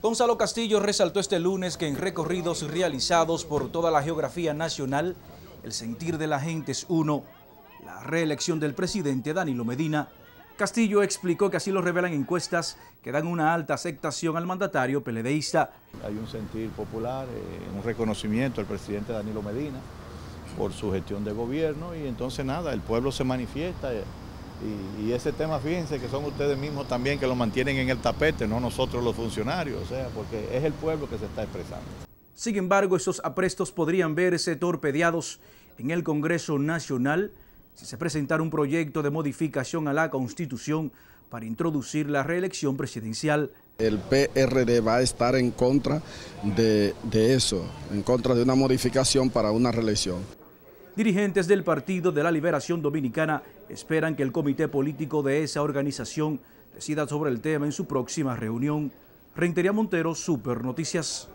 Gonzalo Castillo resaltó este lunes que en recorridos realizados por toda la geografía nacional, el sentir de la gente es uno. La reelección del presidente Danilo Medina. Castillo explicó que así lo revelan encuestas que dan una alta aceptación al mandatario peledeísta. Hay un sentir popular, eh, un reconocimiento al presidente Danilo Medina por su gestión de gobierno y entonces nada, el pueblo se manifiesta. Eh, y, ese tema, fíjense que son ustedes mismos también que lo mantienen en el tapete, no nosotros los funcionarios, o sea, porque es el pueblo que se está expresando. Sin embargo, esos aprestos podrían verse torpedeados en el Congreso Nacional si se presentara un proyecto de modificación a la Constitución para introducir la reelección presidencial. El PRD va a estar en contra de eso, en contra de una modificación para una reelección. Dirigentes del Partido de la Liberación Dominicana esperan que el comité político de esa organización decida sobre el tema en su próxima reunión. Reintería Montero, Super Noticias.